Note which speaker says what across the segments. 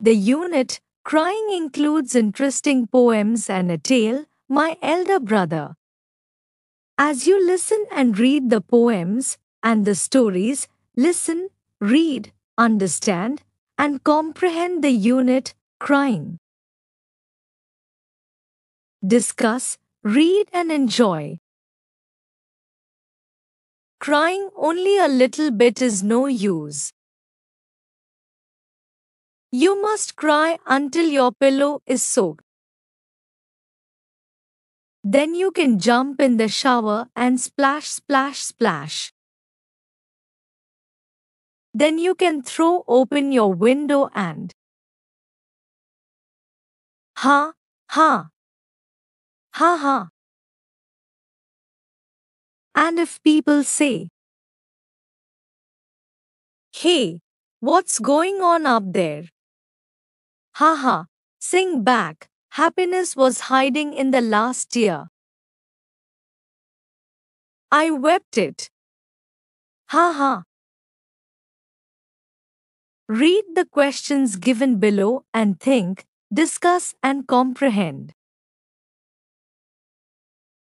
Speaker 1: The unit, Crying, includes interesting poems and a tale, My Elder Brother. As you listen and read the poems and the stories, listen, read, understand, and comprehend the
Speaker 2: unit, Crying. Discuss, read, and enjoy. Crying only a little bit is no use. You must cry until your pillow is soaked.
Speaker 1: Then you can jump in the shower and splash, splash, splash.
Speaker 2: Then you can throw open your window and ha, ha, ha, ha. And if people say, Hey, what's going on up there? Haha, sing back. Happiness was hiding in the last year. I wept it. Haha. Read the questions given below and think, discuss and comprehend.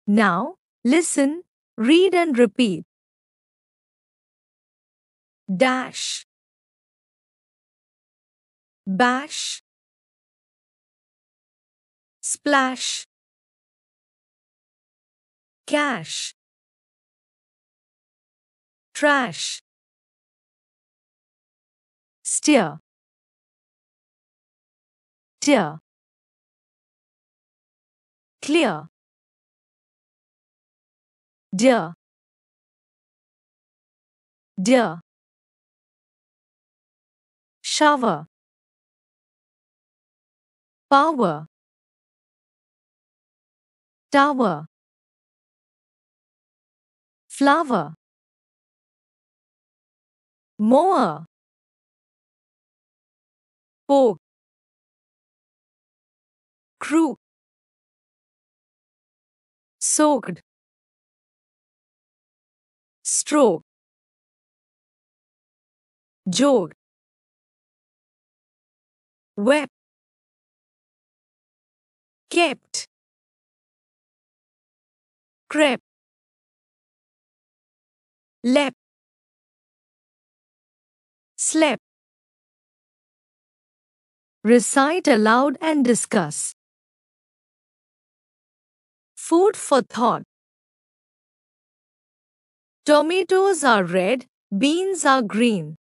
Speaker 2: Now, listen, read and repeat. Dash Bash splash cash trash steer tear clear dear dear shower power tower flower mower bow crew soaked stroke jog web kept crab lip slip recite aloud and discuss food for thought tomatoes are red beans are green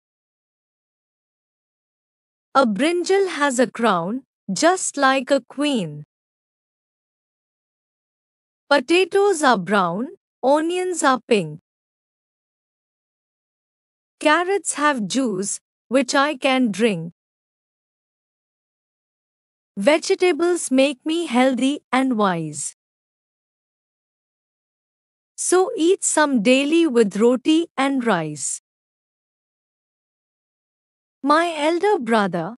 Speaker 2: a brinjal has a crown just like a queen Potatoes are brown, onions are pink. Carrots have juice, which I can drink. Vegetables make me healthy and wise. So eat some daily with roti and rice. My elder brother,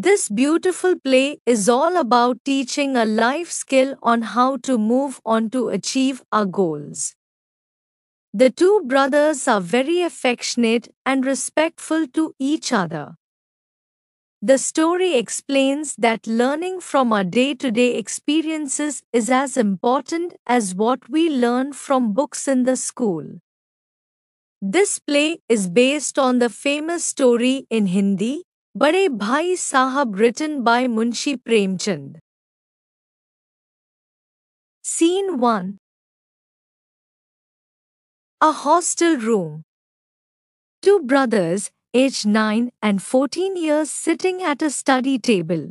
Speaker 2: this beautiful play is all about teaching a
Speaker 1: life skill on how to move on to achieve our goals. The two brothers are very affectionate and respectful to each other. The story explains that learning from our day to day experiences is as important as what we learn from books in the school. This play is based on the famous story in
Speaker 2: Hindi Bade Bhai Sahab written by Munshi Premchand. Scene 1 A hostel room. Two brothers, aged 9 and
Speaker 1: 14 years, sitting at a study table.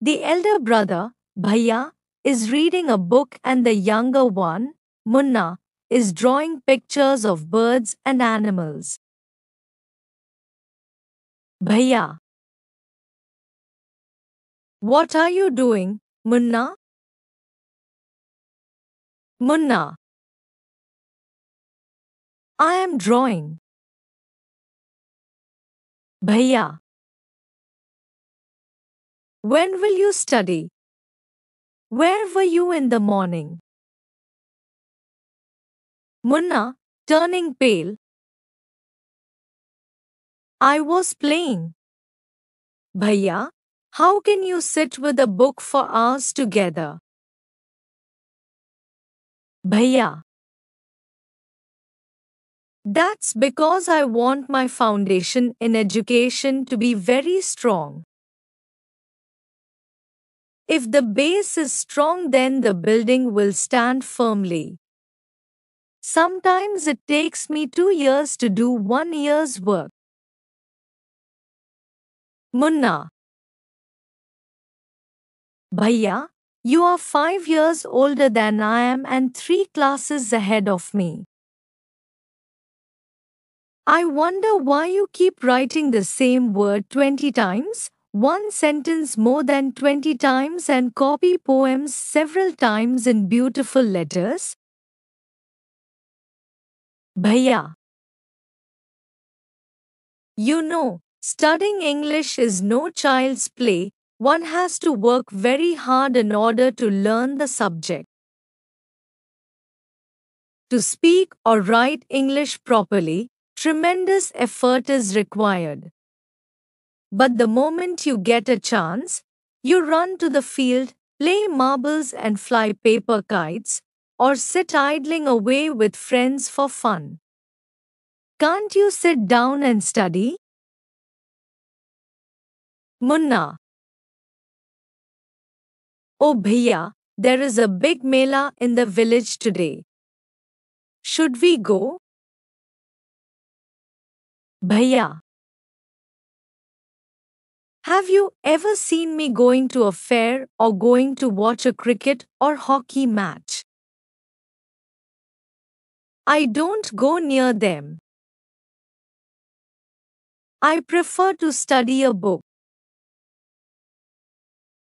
Speaker 1: The elder brother, Bhaiya, is reading a book and the younger one, Munna, is
Speaker 2: drawing pictures of birds and animals. Bhaiya. What are you doing, Munna? Munna. I am drawing. Bhaiya. When will you study? Where were you in the morning? Munna, turning pale, I was playing. Bhaiya, how can you sit with a book for hours together? Bhaiya. That's because I want my foundation in education to be very strong. If the
Speaker 1: base is strong, then the building will stand firmly.
Speaker 2: Sometimes it takes me two years to do one year's work. Munna Bhaiya, you are five years older than I am and three classes ahead of me.
Speaker 1: I wonder why you keep writing the same word 20 times, one sentence more than 20 times, and
Speaker 2: copy poems several times in beautiful letters. Bhaiya. You know,
Speaker 1: Studying English is no child's play, one has to work very hard in order to learn the subject. To speak or write English properly, tremendous effort is required. But the moment you get a chance, you run to the field, play marbles and fly paper kites, or sit idling away with
Speaker 2: friends for fun. Can't you sit down and study? Munna. Oh bhaiya, there is a big mela in the village today. Should we go? Bhaiya. Have you ever seen me going to a fair or going to watch a cricket or hockey match? I don't go near them. I prefer to study a book.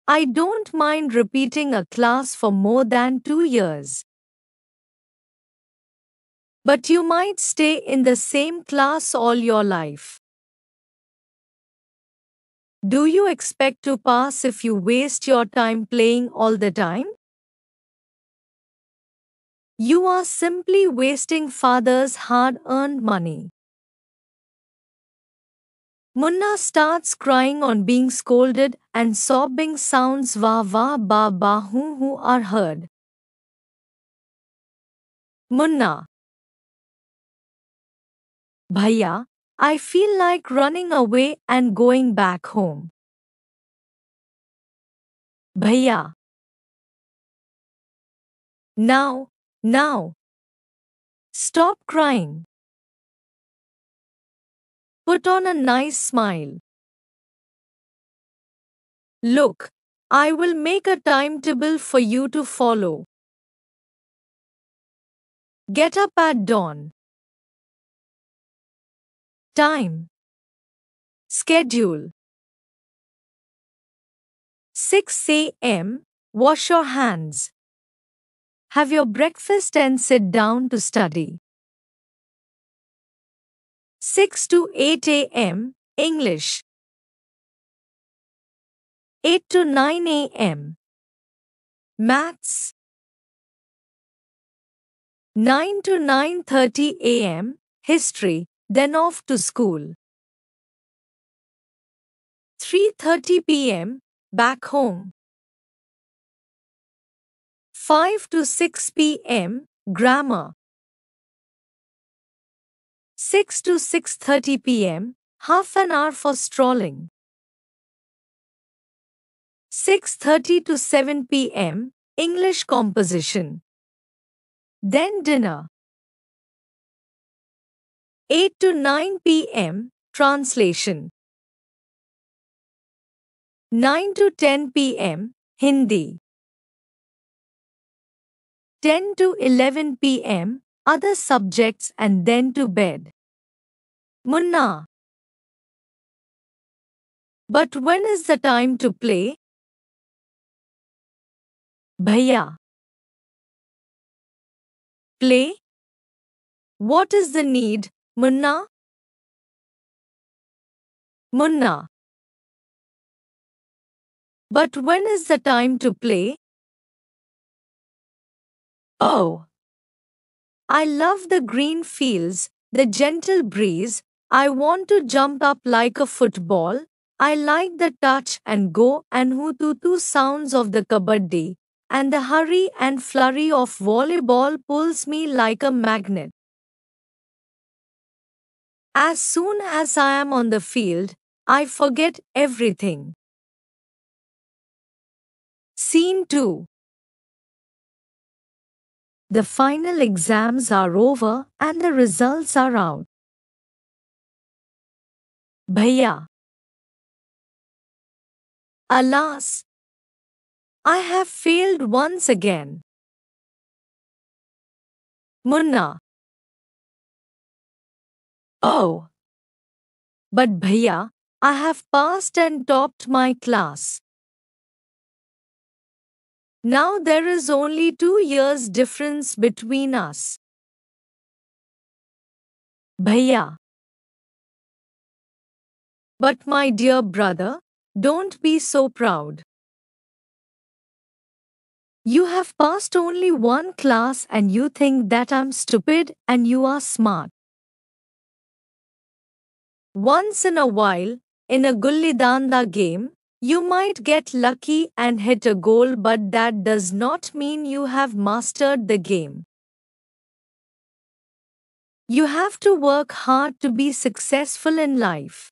Speaker 2: I don't mind repeating a class for more than two years.
Speaker 1: But you might stay in the same class all your life.
Speaker 2: Do you expect to pass if you waste your time playing all the time? You are simply wasting father's hard earned money.
Speaker 1: Munna starts crying on being scolded and sobbing sounds "va va ba
Speaker 2: ba hu hu" are heard. Munna Bhaiya, I feel like running away and going back home. Bhaiya Now, now. Stop crying. Put on a nice smile. Look, I will make a timetable for you to follow. Get up at dawn. Time. Schedule. 6 a.m. Wash your hands. Have your breakfast and sit down to study. 6 to 8 a.m. English 8 to 9 a.m. Maths 9 to 9:30 a.m. History then off to school 3:30 p.m. back home 5 to 6 p.m. grammar 6 to 6.30 pm, half an hour for strolling. 6.30 to 7 pm, English composition. Then dinner. 8 to 9 pm, translation. 9 to 10 pm, Hindi. 10 to 11 pm, other subjects and then to bed. Munna. But when is the time to play? Bhaiya. Play? What is the need, Munna? Munna. But when is the time to play? Oh. I love
Speaker 1: the green fields, the gentle breeze, I want to jump up like a football. I like the touch and go and hoo tu sounds of the kabaddi, and the hurry and flurry of volleyball pulls me like a magnet.
Speaker 2: As soon as I am on the field, I forget everything. Scene 2 The final exams are over and the results are out. Bhaiya. Alas! I have failed once again. Munna. Oh! But Bhaiya, I have passed and topped my class. Now there is only two years difference between us. Bhaiya. But my dear brother, don't be so proud.
Speaker 1: You have passed only one class and you think that I'm stupid and you are smart. Once in a while, in a gulli danda game, you might get lucky and hit a goal but that does not mean you have mastered the game. You have to work hard to be successful in life.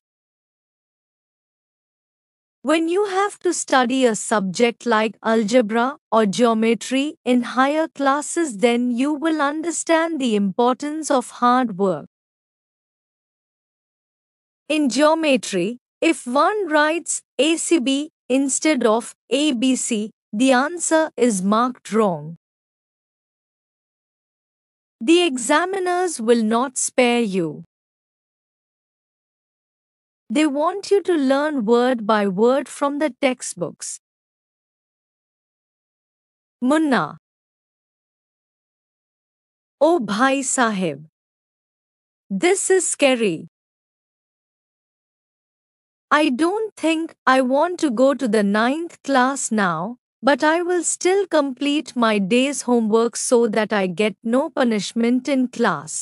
Speaker 1: When you have to study a subject like algebra or geometry in higher classes, then you will understand the importance of hard work. In geometry, if one writes ACB instead of ABC, the
Speaker 2: answer is marked wrong. The examiners will not spare you. They want you to learn word by word from the textbooks. Munna Oh Bhai Sahib This is scary.
Speaker 1: I don't think I want to go to the ninth class now, but I will still complete my day's homework so that I get no punishment in
Speaker 2: class.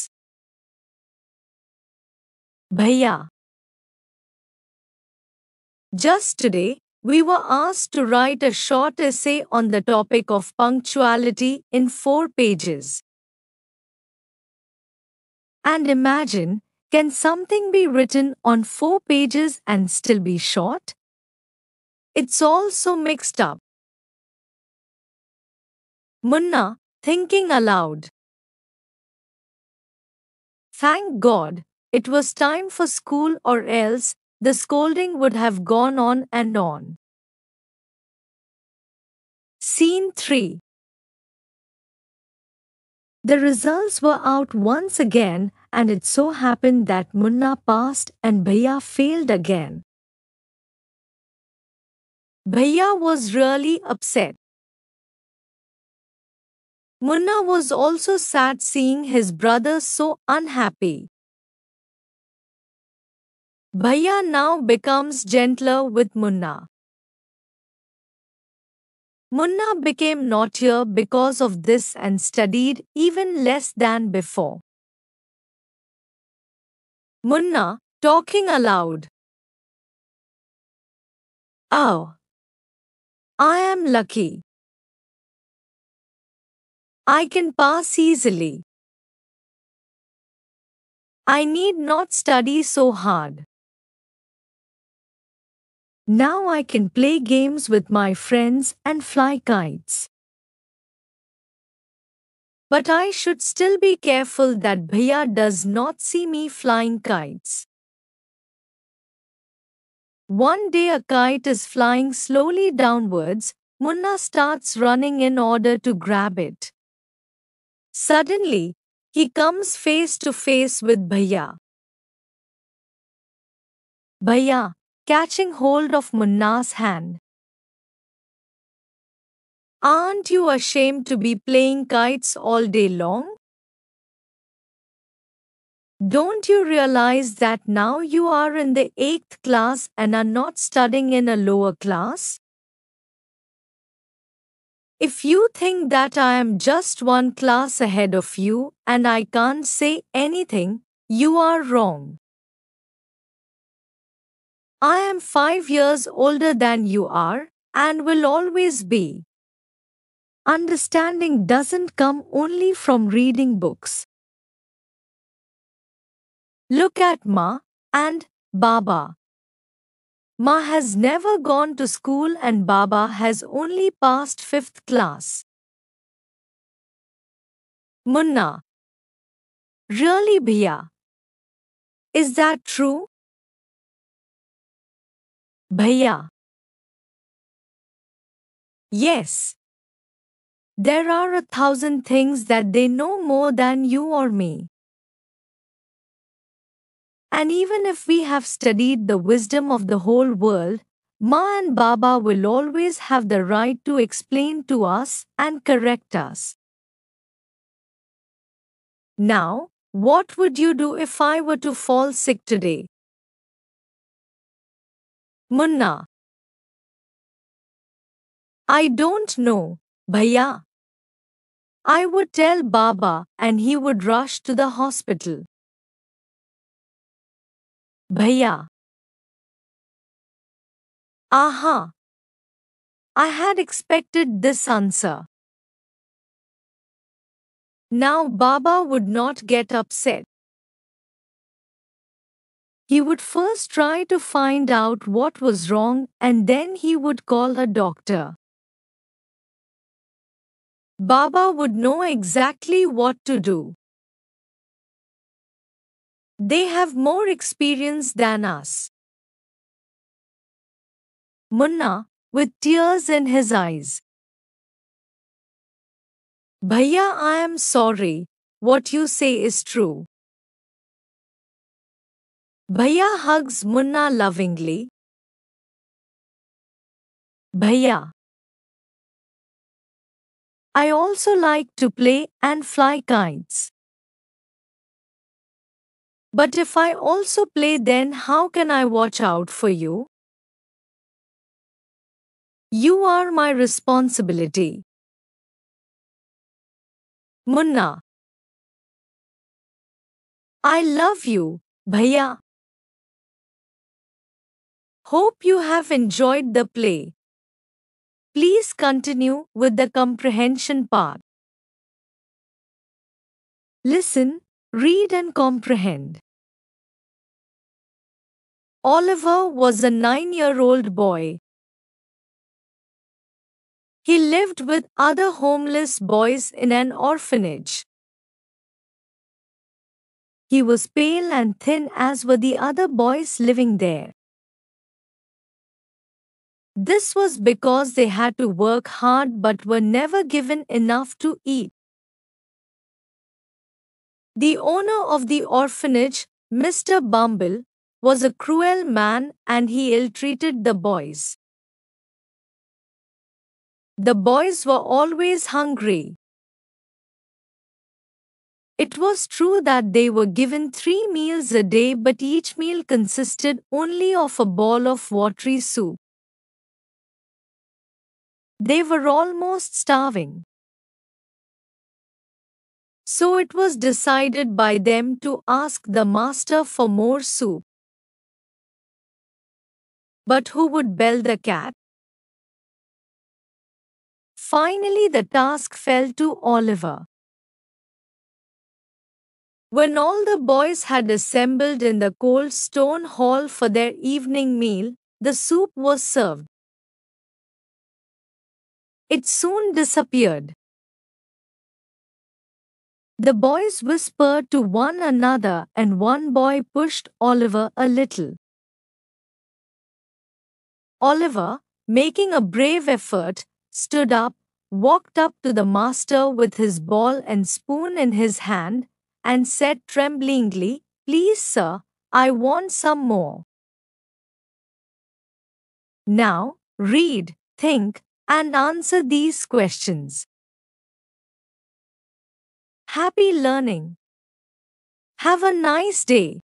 Speaker 2: Bhaiya just today, we were asked to write a short essay
Speaker 1: on the topic of punctuality in four pages. And imagine, can something be written on four pages
Speaker 2: and still be short? It's all so mixed up. Munna, thinking aloud. Thank God, it was time for school or else the scolding would have gone on and on. Scene 3 The results were out
Speaker 1: once again, and it so happened that Munna passed and Bhaiya failed again.
Speaker 2: Bhaiya was really upset. Munna was also sad seeing his brother so unhappy. Bhaiya now becomes gentler with Munna. Munna
Speaker 1: became naughtier because of this and studied even less than before.
Speaker 2: Munna, talking aloud. Oh, I am lucky. I can pass easily. I need not study so hard. Now I can play games with my friends and fly kites. But I should still be careful that Bhaiya does not see me flying kites.
Speaker 1: One day a kite is flying slowly downwards, Munna starts running in order to grab it. Suddenly, he comes
Speaker 2: face to face with Bhaiya. Bhaiya, catching hold of Munna's hand.
Speaker 1: Aren't you ashamed to be playing kites all day long? Don't you realize that now you are in the 8th class and are not studying in a lower class? If you think that I am just one class ahead of you and I can't say anything, you are wrong. I am five years older than you are and will always be.
Speaker 2: Understanding doesn't come only from reading books. Look at Ma and Baba. Ma has never gone to school and Baba has only passed fifth class. Munna. Really, Bhia? Is that true? Bhaiya. Yes. There are a thousand things that they know more than you or me.
Speaker 1: And even if we have studied the wisdom of the whole world, Ma and Baba will always have the right to explain
Speaker 2: to us and correct us. Now, what would you do if I were to fall sick today? Munna. I don't know, Bhaiya. I would tell Baba and he would rush to the hospital. Bhaiya. Aha. I had expected this answer. Now Baba would not get upset. He would first try to find
Speaker 1: out what was wrong and then he would call a doctor.
Speaker 2: Baba would know exactly what to do. They have more experience than us. Munna, with tears in his eyes. Bhaiya, I am sorry. What you say is true. Bhaiya hugs Munna lovingly. Bhaiya. I also like to play and fly kites. But if I also play then how can I watch out for you? You are my responsibility. Munna I love you, Bhaiya. Hope you have enjoyed the play. Please continue with the comprehension part. Listen, read and comprehend. Oliver was a nine-year-old boy. He lived with other homeless boys in an orphanage.
Speaker 1: He was pale and thin as were the other boys living there.
Speaker 2: This was because they had to work hard but were never given enough to eat. The
Speaker 1: owner of the orphanage, Mr. Bumble, was a cruel man and
Speaker 2: he ill treated the boys. The boys were always hungry. It was true
Speaker 1: that they were given three meals a day, but each meal consisted only of a
Speaker 2: ball of watery soup. They were almost starving. So it was decided by them to ask the master for more soup. But who would bell the cat? Finally, the task fell to Oliver.
Speaker 1: When all the boys had assembled in the cold stone hall for their evening
Speaker 2: meal, the soup was served. It soon disappeared. The boys whispered to one another and one boy pushed Oliver a little.
Speaker 1: Oliver, making a brave effort, stood up, walked up to the master with his ball and spoon in his hand, and said tremblingly, Please, sir, I want some more.
Speaker 2: Now, read, think, and answer these questions. Happy learning. Have a nice day.